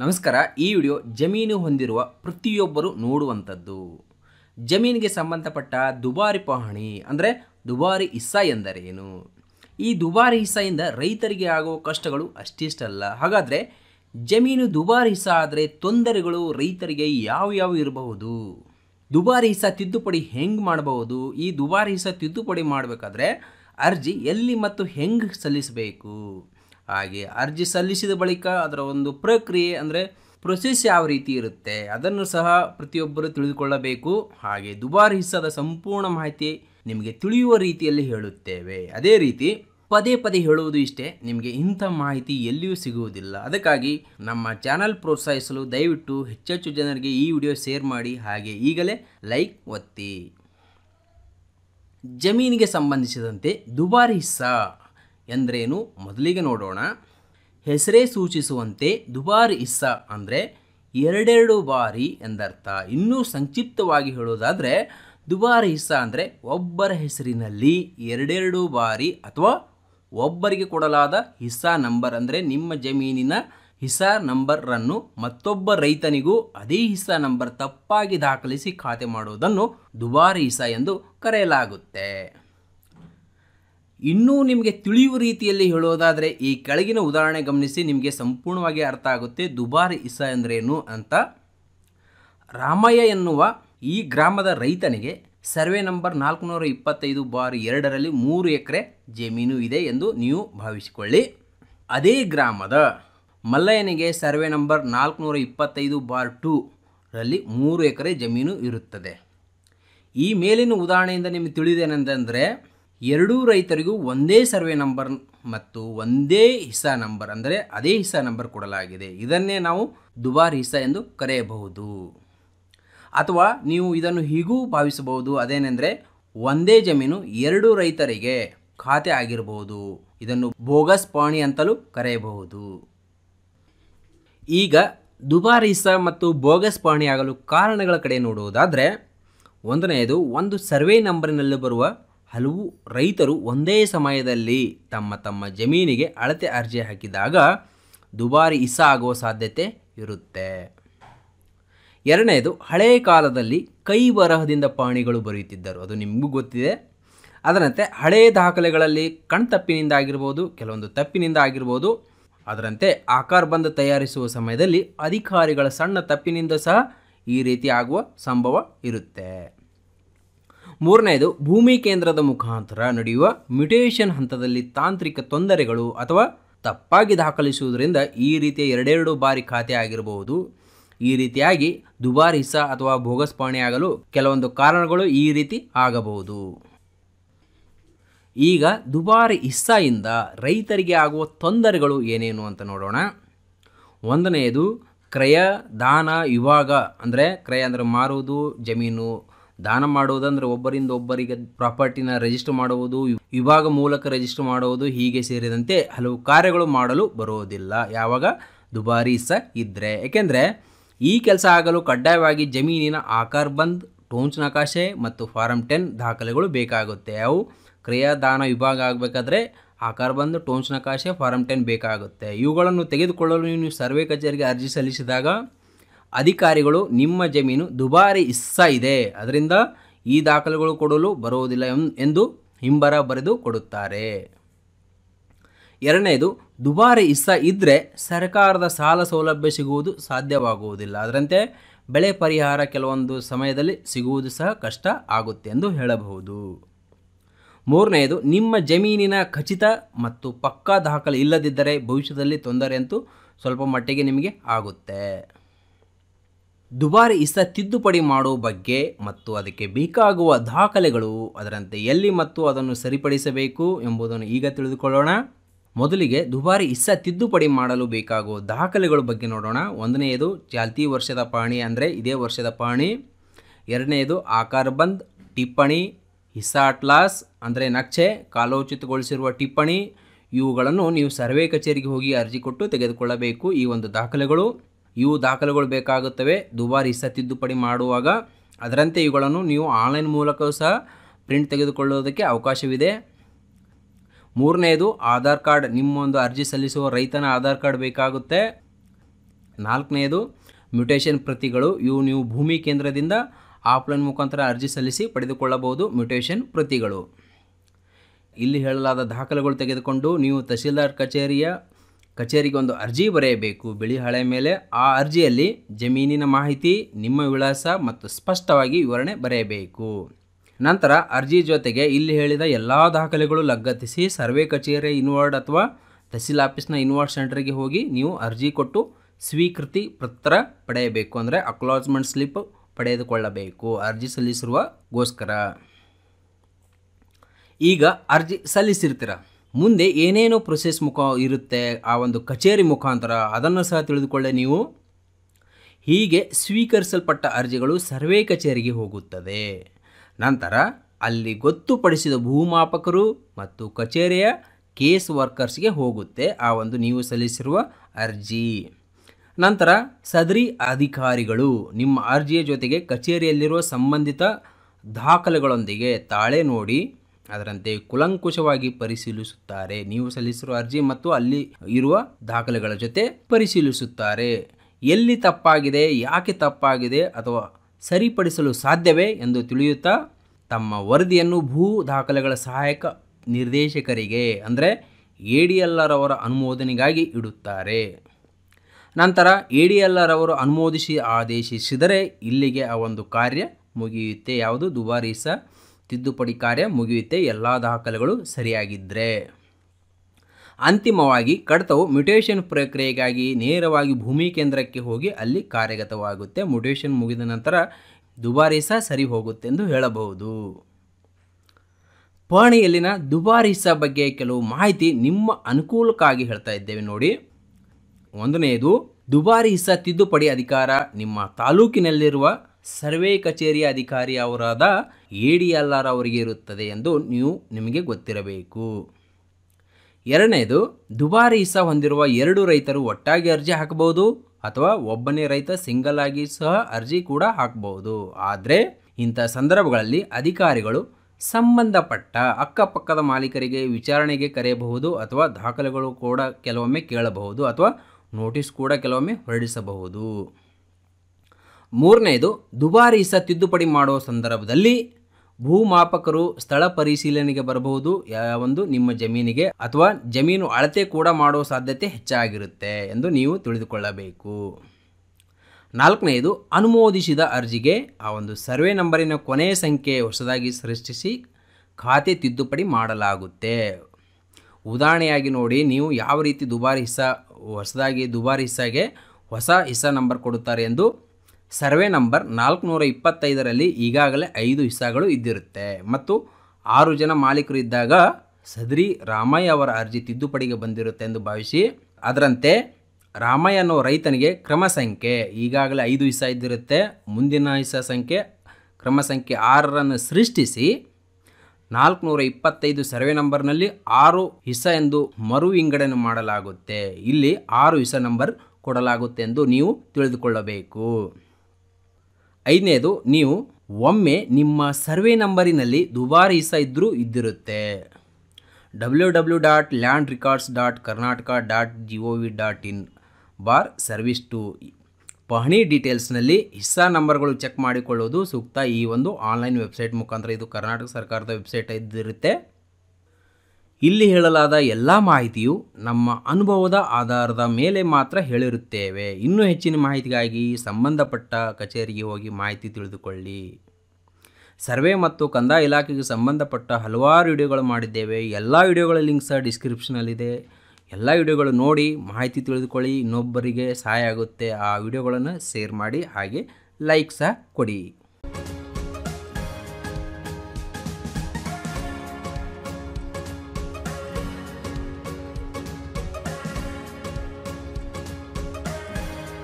ನಮಸ್ಕಾರ ಈ ವಿಡಿಯೋ ಜಮೀನು ಹೊಂದಿರುವ ಪ್ರತಿಯೊಬ್ಬರು ನೋಡುವಂಥದ್ದು ಜಮೀನಿಗೆ ಸಂಬಂಧಪಟ್ಟ ದುಬಾರಿ ಪಹಣಿ ಅಂದರೆ ದುಬಾರಿ ಇಸ್ಸಾ ಎಂದರೇನು ಈ ದುಬಾರಿ ಹಿಸ್ಸಾಯಿಂದ ರೈತರಿಗೆ ಆಗುವ ಕಷ್ಟಗಳು ಅಷ್ಟಿಷ್ಟಲ್ಲ ಹಾಗಾದರೆ ಜಮೀನು ದುಬಾರಿ ಹಿಸ್ಸ ಆದರೆ ತೊಂದರೆಗಳು ರೈತರಿಗೆ ಯಾವ ಯಾವ ಇರಬಹುದು ದುಬಾರಿ ಹಿಸ್ಸ ತಿದ್ದುಪಡಿ ಹೆಂಗೆ ಮಾಡಬಹುದು ಈ ದುಬಾರಿ ಹಿಸ್ಸ ತಿದ್ದುಪಡಿ ಮಾಡಬೇಕಾದ್ರೆ ಅರ್ಜಿ ಎಲ್ಲಿ ಮತ್ತು ಹೆಂಗೆ ಸಲ್ಲಿಸಬೇಕು ಹಾಗೆ ಅರ್ಜಿ ಸಲ್ಲಿಸಿದ ಬಳಿಕ ಅದರ ಒಂದು ಪ್ರಕ್ರಿಯೆ ಅಂದರೆ ಪ್ರೊಸೆಸ್ ಯಾವ ರೀತಿ ಇರುತ್ತೆ ಅದನ್ನು ಸಹ ಪ್ರತಿಯೊಬ್ಬರು ತಿಳಿದುಕೊಳ್ಳಬೇಕು ಹಾಗೆ ದುಬಾರಿ ಹಿಸ್ಸಾದ ಸಂಪೂರ್ಣ ಮಾಹಿತಿ ನಿಮಗೆ ತಿಳಿಯುವ ರೀತಿಯಲ್ಲಿ ಹೇಳುತ್ತೇವೆ ಅದೇ ರೀತಿ ಪದೇ ಪದೇ ಹೇಳುವುದು ಇಷ್ಟೇ ನಿಮಗೆ ಇಂಥ ಮಾಹಿತಿ ಎಲ್ಲಿಯೂ ಸಿಗುವುದಿಲ್ಲ ಅದಕ್ಕಾಗಿ ನಮ್ಮ ಚಾನಲ್ ಪ್ರೋತ್ಸಾಹಿಸಲು ದಯವಿಟ್ಟು ಹೆಚ್ಚೆಚ್ಚು ಜನರಿಗೆ ಈ ವಿಡಿಯೋ ಶೇರ್ ಮಾಡಿ ಹಾಗೆ ಈಗಲೇ ಲೈಕ್ ಒತ್ತಿ ಜಮೀನಿಗೆ ಸಂಬಂಧಿಸಿದಂತೆ ದುಬಾರಿ ಹಿಸ್ಸಾ ಎಂದ್ರೇನು ಮೊದಲಿಗೆ ನೋಡೋಣ ಹೆಸರೇ ಸೂಚಿಸುವಂತೆ ದುಬಾರಿ ಇಸ್ಸ ಅಂದರೆ ಎರಡೆರಡು ಬಾರಿ ಎಂದರ್ಥ ಇನ್ನೂ ಸಂಕ್ಷಿಪ್ತವಾಗಿ ಹೇಳೋದಾದರೆ ದುಬಾರಿ ಇಸ್ಸ ಅಂದರೆ ಒಬ್ಬರ ಹೆಸರಿನಲ್ಲಿ ಎರಡೆರಡು ಬಾರಿ ಅಥವಾ ಒಬ್ಬರಿಗೆ ಕೊಡಲಾದ ಹಿಸ್ಸಾ ನಂಬರ್ ಅಂದರೆ ನಿಮ್ಮ ಜಮೀನಿನ ಹಿಸಾ ನಂಬರನ್ನು ಮತ್ತೊಬ್ಬ ರೈತನಿಗೂ ಅದೇ ಹಿಸ್ಸಾ ನಂಬರ್ ತಪ್ಪಾಗಿ ದಾಖಲಿಸಿ ಖಾತೆ ಮಾಡುವುದನ್ನು ದುಬಾರಿ ಹಿಸ್ಸಾ ಎಂದು ಕರೆಯಲಾಗುತ್ತೆ ಇನ್ನೂ ನಿಮಗೆ ತಿಳಿಯುವ ರೀತಿಯಲ್ಲಿ ಹೇಳೋದಾದರೆ ಈ ಕೆಳಗಿನ ಉದಾಹರಣೆ ಗಮನಿಸಿ ನಿಮಗೆ ಸಂಪೂರ್ಣವಾಗಿ ಅರ್ಥ ಆಗುತ್ತೆ ದುಬಾರಿ ಇಸ ಅಂದ್ರೇನು ಅಂತ ರಾಮಯ್ಯ ಎನ್ನುವ ಈ ಗ್ರಾಮದ ರೈತನಿಗೆ ಸರ್ವೆ ನಂಬರ್ ನಾಲ್ಕುನೂರ ಇಪ್ಪತ್ತೈದು ಬಾರ್ ಎರಡರಲ್ಲಿ ಮೂರು ಎಕರೆ ಜಮೀನು ಇದೆ ಎಂದು ನೀವು ಭಾವಿಸಿಕೊಳ್ಳಿ ಅದೇ ಗ್ರಾಮದ ಮಲ್ಲಯ್ಯನಿಗೆ ಸರ್ವೆ ನಂಬರ್ ನಾಲ್ಕುನೂರ ಇಪ್ಪತ್ತೈದು ಬಾರ್ ಟು ರಲ್ಲಿ ಮೂರು ಎಕರೆ ಜಮೀನು ಇರುತ್ತದೆ ಈ ಮೇಲಿನ ಉದಾಹರಣೆಯಿಂದ ನಿಮಗೆ ತಿಳಿದೇನೆಂದರೆ ಎರಡೂ ರೈತರಿಗೂ ಒಂದೇ ಸರ್ವೆ ನಂಬರ್ ಮತ್ತು ಒಂದೇ ಹಿಸಾ ನಂಬರ್ ಅಂದರೆ ಅದೇ ಹಿಸಾ ನಂಬರ್ ಕೊಡಲಾಗಿದೆ ಇದನ್ನೇ ನಾವು ದುಬಾರಿ ಹಿಸಾ ಎಂದು ಕರೆಯಬಹುದು ಅಥವಾ ನೀವು ಇದನ್ನು ಹೀಗೂ ಭಾವಿಸಬಹುದು ಅದೇನೆಂದರೆ ಒಂದೇ ಜಮೀನು ಎರಡು ರೈತರಿಗೆ ಖಾತೆ ಆಗಿರಬಹುದು ಇದನ್ನು ಬೋಗಸ್ ಪಾಣಿ ಅಂತಲೂ ಕರೆಯಬಹುದು ಈಗ ದುಬಾರಿ ಹಿಸಾ ಮತ್ತು ಬೋಗಸ್ ಪಾಣಿ ಆಗಲು ಕಾರಣಗಳ ಕಡೆ ನೋಡುವುದಾದರೆ ಒಂದನೆಯದು ಒಂದು ಸರ್ವೆ ನಂಬರಿನಲ್ಲಿ ಬರುವ ಹಲವು ರೈತರು ಒಂದೇ ಸಮಯದಲ್ಲಿ ತಮ್ಮ ತಮ್ಮ ಜಮೀನಿಗೆ ಅಳತೆ ಅರ್ಜಿ ಹಾಕಿದಾಗ ದುಬಾರಿ ಇಸ ಆಗುವ ಸಾಧ್ಯತೆ ಇರುತ್ತೆ ಎರಡನೇದು ಹಳೆಯ ಕಾಲದಲ್ಲಿ ಕೈ ಬರಹದಿಂದ ಪಾಣಿಗಳು ಬರೆಯುತ್ತಿದ್ದರು ಅದು ನಿಮಗೂ ಗೊತ್ತಿದೆ ಅದರಂತೆ ಹಳೆಯ ದಾಖಲೆಗಳಲ್ಲಿ ಕಣ್ತಪ್ಪಿನಿಂದ ಆಗಿರ್ಬೋದು ಕೆಲವೊಂದು ತಪ್ಪಿನಿಂದ ಆಗಿರ್ಬೋದು ಅದರಂತೆ ಆಕಾರ ಬಂದ ತಯಾರಿಸುವ ಸಮಯದಲ್ಲಿ ಅಧಿಕಾರಿಗಳ ಸಣ್ಣ ತಪ್ಪಿನಿಂದ ಸಹ ಈ ರೀತಿ ಆಗುವ ಸಂಭವ ಇರುತ್ತೆ ಮೂರನೆಯದು ಭೂಮಿ ಕೇಂದ್ರದ ಮುಖಾಂತರ ನಡೆಯುವ ಮ್ಯುಟೇಷನ್ ಹಂತದಲ್ಲಿ ತಾಂತ್ರಿಕ ತೊಂದರೆಗಳು ಅಥವಾ ತಪ್ಪಾಗಿ ದಾಖಲಿಸುವುದರಿಂದ ಈ ರೀತಿಯ ಎರಡೆರಡು ಬಾರಿ ಖಾತೆ ಆಗಿರಬಹುದು ಈ ರೀತಿಯಾಗಿ ದುಬಾರಿ ಹಿಸ ಅಥವಾ ಬೋಗಸ್ ಆಗಲು ಕೆಲವೊಂದು ಕಾರಣಗಳು ಈ ರೀತಿ ಆಗಬಹುದು ಈಗ ದುಬಾರಿ ಹಿಸ್ಸಾಯಿಂದ ರೈತರಿಗೆ ಆಗುವ ತೊಂದರೆಗಳು ಏನೇನು ಅಂತ ನೋಡೋಣ ಒಂದನೆಯದು ಕ್ರಯ ದಾನ ವಿಭಾಗ ಅಂದರೆ ಕ್ರಯ ಅಂದರೆ ಮಾರುವುದು ಜಮೀನು ದಾನ ಮಾಡುವುದಂದ್ರೆ ಒಬ್ಬರಿಂದ ಒಬ್ಬರಿಗೆ ಪ್ರಾಪರ್ಟಿನ ರಿಜಿಸ್ಟರ್ ಮಾಡುವುದು ವಿಭಾಗ ಮೂಲಕ ರಿಜಿಸ್ಟರ್ ಮಾಡುವುದು ಹೀಗೆ ಸೇರಿದಂತೆ ಹಲವು ಕಾರ್ಯಗಳು ಮಾಡಲು ಬರುವುದಿಲ್ಲ ಯಾವಾಗ ದುಬಾರಿ ಸಹ ಇದ್ದರೆ ಏಕೆಂದರೆ ಈ ಕೆಲಸ ಆಗಲು ಕಡ್ಡಾಯವಾಗಿ ಜಮೀನಿನ ಆಕಾರ ಬಂದ್ ಟೋಂಚ್ ನಕಾಶೆ ಮತ್ತು ಫಾರಂ ಟೆನ್ ದಾಖಲೆಗಳು ಬೇಕಾಗುತ್ತೆ ಅವು ಕ್ರಿಯಾದಾನ ವಿಭಾಗ ಆಗಬೇಕಾದ್ರೆ ಆಕಾರ ಬಂದು ಟೋನ್ಸ್ ನಕಾಶೆ ಫಾರಂ ಟೆನ್ ಬೇಕಾಗುತ್ತೆ ಇವುಗಳನ್ನು ತೆಗೆದುಕೊಳ್ಳಲು ನೀವು ಸರ್ವೆ ಕಚೇರಿಗೆ ಅರ್ಜಿ ಸಲ್ಲಿಸಿದಾಗ ಅಧಿಕಾರಿಗಳು ನಿಮ್ಮ ಜಮೀನು ದುಬಾರಿ ಇಸ್ಸಾ ಇದೆ ಅದರಿಂದ ಈ ದಾಖಲೆಗಳು ಕೊಡಲು ಬರುವುದಿಲ್ಲ ಎಂದು ಹಿಂಬರ ಬರೆದು ಕೊಡುತ್ತಾರೆ ಎರಡನೇದು ದುಬಾರಿ ಇಸ್ಸಾ ಇದ್ದರೆ ಸರ್ಕಾರದ ಸಾಲ ಸೌಲಭ್ಯ ಸಿಗುವುದು ಸಾಧ್ಯವಾಗುವುದಿಲ್ಲ ಅದರಂತೆ ಬೆಳೆ ಪರಿಹಾರ ಕೆಲವೊಂದು ಸಮಯದಲ್ಲಿ ಸಿಗುವುದು ಸಹ ಕಷ್ಟ ಆಗುತ್ತೆ ಎಂದು ಹೇಳಬಹುದು ಮೂರನೆಯದು ನಿಮ್ಮ ಜಮೀನಿನ ಖಚಿತ ಮತ್ತು ಪಕ್ಕಾ ದಾಖಲೆ ಇಲ್ಲದಿದ್ದರೆ ಭವಿಷ್ಯದಲ್ಲಿ ತೊಂದರೆ ಅಂತೂ ಸ್ವಲ್ಪ ಮಟ್ಟಿಗೆ ನಿಮಗೆ ಆಗುತ್ತೆ ದುಬಾರಿ ಇಸ ತಿದ್ದುಪಡಿ ಮಾಡುವ ಬಗ್ಗೆ ಮತ್ತು ಅದಕ್ಕೆ ಬೇಕಾಗುವ ದಾಖಲೆಗಳು ಅದರಂತೆ ಎಲ್ಲಿ ಮತ್ತು ಅದನ್ನು ಸರಿಪಡಿಸಬೇಕು ಎಂಬುದನ್ನು ಈಗ ತಿಳಿದುಕೊಳ್ಳೋಣ ಮೊದಲಿಗೆ ದುಬಾರಿ ಇಸ್ಸ ತಿದ್ದುಪಡಿ ಮಾಡಲು ಬೇಕಾಗುವ ದಾಖಲೆಗಳ ಬಗ್ಗೆ ನೋಡೋಣ ಒಂದನೆಯದು ಚಾಲ್ತಿ ವರ್ಷದ ಪಾಣಿ ಅಂದರೆ ಇದೇ ವರ್ಷದ ಪಾಣಿ ಎರಡನೆಯದು ಆಕಾರ ಬಂದ್ ಟಿಪ್ಪಣಿ ಹಿಸ್ಸಾ ಅಟ್ಲಾಸ್ ಅಂದರೆ ನಕ್ಷೆ ಕಾಲೋಚಿತಗೊಳಿಸಿರುವ ಟಿಪ್ಪಣಿ ಇವುಗಳನ್ನು ನೀವು ಸರ್ವೆ ಕಚೇರಿಗೆ ಹೋಗಿ ಅರ್ಜಿ ಕೊಟ್ಟು ತೆಗೆದುಕೊಳ್ಳಬೇಕು ಈ ಒಂದು ದಾಖಲೆಗಳು ಇವು ದಾಖಲೆಗಳು ಬೇಕಾಗುತ್ತವೆ ದುಬಾರಿ ಹಿಸ್ಸಾ ತಿದ್ದುಪಡಿ ಮಾಡುವಾಗ ಅದರಂತೆ ಇವುಗಳನ್ನು ನೀವು ಆನ್ಲೈನ್ ಮೂಲಕವೂ ಸಹ ಪ್ರಿಂಟ್ ತೆಗೆದುಕೊಳ್ಳೋದಕ್ಕೆ ಅವಕಾಶವಿದೆ ಮೂರನೆಯದು ಆಧಾರ್ ಕಾರ್ಡ್ ನಿಮ್ಮೊಂದು ಅರ್ಜಿ ಸಲ್ಲಿಸುವ ರೈತನ ಆಧಾರ್ ಕಾರ್ಡ್ ಬೇಕಾಗುತ್ತೆ ನಾಲ್ಕನೆಯದು ಮ್ಯೂಟೇಷನ್ ಪ್ರತಿಗಳು ಇವು ನೀವು ಭೂಮಿ ಕೇಂದ್ರದಿಂದ ಆಫ್ಲೈನ್ ಮುಖಾಂತರ ಅರ್ಜಿ ಸಲ್ಲಿಸಿ ಪಡೆದುಕೊಳ್ಳಬಹುದು ಮ್ಯೂಟೇಷನ್ ಪ್ರತಿಗಳು ಇಲ್ಲಿ ಹೇಳಲಾದ ದಾಖಲೆಗಳು ತೆಗೆದುಕೊಂಡು ನೀವು ತಹಸೀಲ್ದಾರ್ ಕಚೇರಿಯ ಕಚೇರಿಗೆ ಒಂದು ಅರ್ಜಿ ಬರೆಯಬೇಕು ಬಿಳಿ ಹಳೆ ಮೇಲೆ ಆ ಅರ್ಜಿಯಲ್ಲಿ ಜಮೀನಿನ ಮಾಹಿತಿ ನಿಮ್ಮ ವಿಳಾಸ ಮತ್ತು ಸ್ಪಷ್ಟವಾಗಿ ವಿವರಣೆ ಬರೆಯಬೇಕು ನಂತರ ಅರ್ಜಿ ಜೊತೆಗೆ ಇಲ್ಲಿ ಹೇಳಿದ ಎಲ್ಲ ದಾಖಲೆಗಳು ಲಗತ್ತಿಸಿ ಸರ್ವೆ ಕಚೇರಿ ಇನ್ವಾರ್ಡ್ ಅಥವಾ ತಹಸೀಲ್ ಆಫೀಸ್ನ ಇನ್ವಾರ್ಡ್ ಸೆಂಟರ್ಗೆ ಹೋಗಿ ನೀವು ಅರ್ಜಿ ಕೊಟ್ಟು ಸ್ವೀಕೃತಿ ಪತ್ರ ಪಡೆಯಬೇಕು ಅಂದರೆ ಅಕ್ಲಾಜ್ಮೆಂಟ್ ಸ್ಲಿಪ್ ಪಡೆದುಕೊಳ್ಳಬೇಕು ಅರ್ಜಿ ಸಲ್ಲಿಸಿರುವಗೋಸ್ಕರ ಈಗ ಅರ್ಜಿ ಸಲ್ಲಿಸಿರ್ತೀರಾ ಮುಂದೆ ಏನೇನು ಪ್ರೊಸೆಸ್ ಮುಖ ಇರುತ್ತೆ ಆ ಒಂದು ಕಚೇರಿ ಮುಖಾಂತರ ಅದನ್ನು ಸಹ ತಿಳಿದುಕೊಳ್ಳೆ ನೀವು ಹೀಗೆ ಸ್ವೀಕರಿಸಲ್ಪಟ್ಟ ಅರ್ಜಿಗಳು ಸರ್ವೆ ಕಚೇರಿಗೆ ಹೋಗುತ್ತದೆ ನಂತರ ಅಲ್ಲಿ ಗೊತ್ತುಪಡಿಸಿದ ಭೂಮಾಪಕರು ಮತ್ತು ಕಚೇರಿಯ ಕೇಸ್ ವರ್ಕರ್ಸ್ಗೆ ಹೋಗುತ್ತೆ ಆ ಒಂದು ನೀವು ಸಲ್ಲಿಸಿರುವ ಅರ್ಜಿ ನಂತರ ಸದರಿ ಅಧಿಕಾರಿಗಳು ನಿಮ್ಮ ಅರ್ಜಿಯ ಜೊತೆಗೆ ಕಚೇರಿಯಲ್ಲಿರುವ ಸಂಬಂಧಿತ ದಾಖಲೆಗಳೊಂದಿಗೆ ತಾಳೆ ನೋಡಿ ಅದರಂತೆ ಕುಲಂಕುಷವಾಗಿ ಪರಿಶೀಲಿಸುತ್ತಾರೆ ನೀವು ಸಲ್ಲಿಸಿರುವ ಅರ್ಜಿ ಮತ್ತು ಅಲ್ಲಿ ಇರುವ ದಾಖಲೆಗಳ ಜೊತೆ ಪರಿಶೀಲಿಸುತ್ತಾರೆ ಎಲ್ಲಿ ತಪ್ಪಾಗಿದೆ ಯಾಕೆ ತಪ್ಪಾಗಿದೆ ಅಥವಾ ಸರಿಪಡಿಸಲು ಸಾಧ್ಯವೇ ಎಂದು ತಿಳಿಯುತ್ತಾ ತಮ್ಮ ವರದಿಯನ್ನು ಭೂ ದಾಖಲೆಗಳ ಸಹಾಯಕ ನಿರ್ದೇಶಕರಿಗೆ ಅಂದರೆ ಎ ಡಿ ಎಲ್ ಆರ್ ಅವರ ಅನುಮೋದನೆಗಾಗಿ ಇಡುತ್ತಾರೆ ನಂತರ ಎ ಡಿ ಎಲ್ ಆರ್ ಅವರು ಅನುಮೋದಿಸಿ ಆದೇಶಿಸಿದರೆ ಇಲ್ಲಿಗೆ ಆ ಒಂದು ಕಾರ್ಯ ಮುಗಿಯುತ್ತೆ ಯಾವುದು ದುಬಾರಿ ಸಹ ತಿದ್ದುಪಡಿ ಕಾರ್ಯ ಮುಗಿಯುತ್ತೆ ಎಲ್ಲ ದಾಖಲೆಗಳು ಸರಿಯಾಗಿದ್ದರೆ ಅಂತಿಮವಾಗಿ ಕಡತವು ಮ್ಯುಟೇಷನ್ ಪ್ರಕ್ರಿಯೆಗಾಗಿ ನೇರವಾಗಿ ಭೂಮಿ ಕೇಂದ್ರಕ್ಕೆ ಹೋಗಿ ಅಲ್ಲಿ ಕಾರ್ಯಗತವಾಗುತ್ತೆ ಮ್ಯುಟೇಷನ್ ಮುಗಿದ ನಂತರ ದುಬಾರಿ ಸಹ ಸರಿ ಹೋಗುತ್ತೆ ಎಂದು ಹೇಳಬಹುದು ಪಹಣಿಯಲ್ಲಿನ ಸಹ ಬಗ್ಗೆ ಕೆಲವು ಮಾಹಿತಿ ನಿಮ್ಮ ಅನುಕೂಲಕ್ಕಾಗಿ ಹೇಳ್ತಾ ಇದ್ದೇವೆ ನೋಡಿ ಒಂದನೆಯದು ದುಬಾರಿ ಹಿಸ್ಸಾ ತಿದ್ದುಪಡಿ ಅಧಿಕಾರ ನಿಮ್ಮ ತಾಲೂಕಿನಲ್ಲಿರುವ ಸರ್ವೆ ಕಚೇರಿಯ ಅಧಿಕಾರಿ ಅವರಾದ ಎ ಡಿ ಎಲ್ ಆರ್ ಅವರಿಗೆ ಇರುತ್ತದೆ ಎಂದು ನೀವು ನಿಮಗೆ ಗೊತ್ತಿರಬೇಕು ಎರಡನೇದು ದುಬಾರಿ ಸಹ ಹೊಂದಿರುವ ಎರಡು ರೈತರು ಒಟ್ಟಾಗಿ ಅರ್ಜಿ ಹಾಕಬಹುದು ಅಥವಾ ಒಬ್ಬನೇ ರೈತ ಸಿಂಗಲ್ ಆಗಿ ಸಹ ಅರ್ಜಿ ಕೂಡ ಹಾಕಬಹುದು ಆದರೆ ಇಂಥ ಸಂದರ್ಭಗಳಲ್ಲಿ ಅಧಿಕಾರಿಗಳು ಸಂಬಂಧಪಟ್ಟ ಅಕ್ಕಪಕ್ಕದ ಮಾಲೀಕರಿಗೆ ವಿಚಾರಣೆಗೆ ಕರೆಯಬಹುದು ಅಥವಾ ದಾಖಲೆಗಳು ಕೂಡ ಕೆಲವೊಮ್ಮೆ ಕೇಳಬಹುದು ಅಥವಾ ನೋಟಿಸ್ ಕೂಡ ಕೆಲವೊಮ್ಮೆ ಹೊರಡಿಸಬಹುದು ಮೂರನೆಯದು ದುಬಾರಿ ಹಿಸ ತಿದ್ದುಪಡಿ ಮಾಡುವ ಸಂದರ್ಭದಲ್ಲಿ ಭೂಮಾಪಕರು ಸ್ಥಳ ಪರಿಶೀಲನೆಗೆ ಬರಬಹುದು ಒಂದು ನಿಮ್ಮ ಜಮೀನಿಗೆ ಅಥವಾ ಜಮೀನು ಅಳತೆ ಕೂಡ ಮಾಡುವ ಸಾಧ್ಯತೆ ಹೆಚ್ಚಾಗಿರುತ್ತೆ ಎಂದು ನೀವು ತಿಳಿದುಕೊಳ್ಳಬೇಕು ನಾಲ್ಕನೆಯದು ಅನುಮೋದಿಸಿದ ಅರ್ಜಿಗೆ ಆ ಒಂದು ಸರ್ವೆ ನಂಬರಿನ ಕೊನೆಯ ಸಂಖ್ಯೆ ಹೊಸದಾಗಿ ಸೃಷ್ಟಿಸಿ ಖಾತೆ ತಿದ್ದುಪಡಿ ಮಾಡಲಾಗುತ್ತೆ ಉದಾಹರಣೆಯಾಗಿ ನೋಡಿ ನೀವು ಯಾವ ರೀತಿ ದುಬಾರಿ ಹಿಸ್ಸಾ ಹೊಸದಾಗಿ ದುಬಾರಿ ಹಿಸ್ಸಾಗೆ ಹೊಸ ಹಿಸ್ಸಾ ನಂಬರ್ ಕೊಡುತ್ತಾರೆ ಎಂದು ಸರ್ವೆ ನಂಬರ್ ನಾಲ್ಕುನೂರ ಇಪ್ಪತ್ತೈದರಲ್ಲಿ ಈಗಾಗಲೇ ಐದು ಹಿಸ್ಸಾಗಳು ಇದ್ದಿರುತ್ತೆ ಮತ್ತು ಆರು ಜನ ಮಾಲೀಕರು ಇದ್ದಾಗ ಸದ್ರಿ ರಾಮಯ್ಯ ಅವರ ಅರ್ಜಿ ತಿದ್ದುಪಡಿಗೆ ಬಂದಿರುತ್ತೆ ಎಂದು ಭಾವಿಸಿ ಅದರಂತೆ ರಾಮಯ್ಯ ಅನ್ನೋ ರೈತನಿಗೆ ಕ್ರಮ ಸಂಖ್ಯೆ ಈಗಾಗಲೇ ಐದು ಹಿಸ್ಸ ಇದ್ದಿರುತ್ತೆ ಮುಂದಿನ ಹಿಸ್ಸ ಸಂಖ್ಯೆ ಕ್ರಮ ಸಂಖ್ಯೆ ಆರರನ್ನು ಸೃಷ್ಟಿಸಿ ನಾಲ್ಕುನೂರ ಇಪ್ಪತ್ತೈದು ಸರ್ವೆ ನಂಬರ್ನಲ್ಲಿ ಆರು ಹಿಸ ಎಂದು ಮರು ವಿಂಗಡಣೆ ಮಾಡಲಾಗುತ್ತೆ ಇಲ್ಲಿ ಆರು ಹಿಸ ನಂಬರ್ ಕೊಡಲಾಗುತ್ತೆ ಎಂದು ನೀವು ತಿಳಿದುಕೊಳ್ಳಬೇಕು ಐದನೇದು ನೀವು ಒಮ್ಮೆ ನಿಮ್ಮ ಸರ್ವೆ ನಂಬರಿನಲ್ಲಿ ದುಬಾರಿ ಇಸಾ ಇದ್ದರೂ ಇದ್ದಿರುತ್ತೆ W W dot land records dot Karnataka dot G O V dot in bar service to ಪಹಣಿ ಡೀಟೇಲ್ಸ್ನಲ್ಲಿ ಹಿಸ್ಸಾ ನಂಬರ್ಗಳು ಚೆಕ್ ಮಾಡಿಕೊಳ್ಳೋದು ಸೂಕ್ತ ಈ ಒಂದು ಆನ್ಲೈನ್ ವೆಬ್ಸೈಟ್ ಮುಖಾಂತರ ಇದು ಕರ್ನಾಟಕ ಸರ್ಕಾರದ ವೆಬ್ಸೈಟ್ ಇದ್ದಿರುತ್ತೆ ಇಲ್ಲಿ ಹೇಳಲಾದ ಎಲ್ಲ ಮಾಹಿತಿಯು ನಮ್ಮ ಅನುಭವದ ಆಧಾರದ ಮೇಲೆ ಮಾತ್ರ ಹೇಳಿರುತ್ತೇವೆ ಇನ್ನೂ ಹೆಚ್ಚಿನ ಮಾಹಿತಿಗಾಗಿ ಸಂಬಂಧಪಟ್ಟ ಕಚೇರಿಗೆ ಹೋಗಿ ಮಾಹಿತಿ ತಿಳಿದುಕೊಳ್ಳಿ ಸರ್ವೆ ಮತ್ತು ಕಂದಾಯ ಇಲಾಖೆಗೆ ಸಂಬಂಧಪಟ್ಟ ಹಲವಾರು ವಿಡಿಯೋಗಳು ಮಾಡಿದ್ದೇವೆ ಎಲ್ಲ ವಿಡಿಯೋಗಳ ಸಹ ಡಿಸ್ಕ್ರಿಪ್ಷನಲ್ಲಿದೆ ಎಲ್ಲ ವಿಡಿಯೋಗಳು ನೋಡಿ ಮಾಹಿತಿ ತಿಳಿದುಕೊಳ್ಳಿ ಇನ್ನೊಬ್ಬರಿಗೆ ಸಹಾಯ ಆಗುತ್ತೆ ಆ ವಿಡಿಯೋಗಳನ್ನು ಶೇರ್ ಮಾಡಿ ಹಾಗೆ ಲೈಕ್ ಸಹ ಕೊಡಿ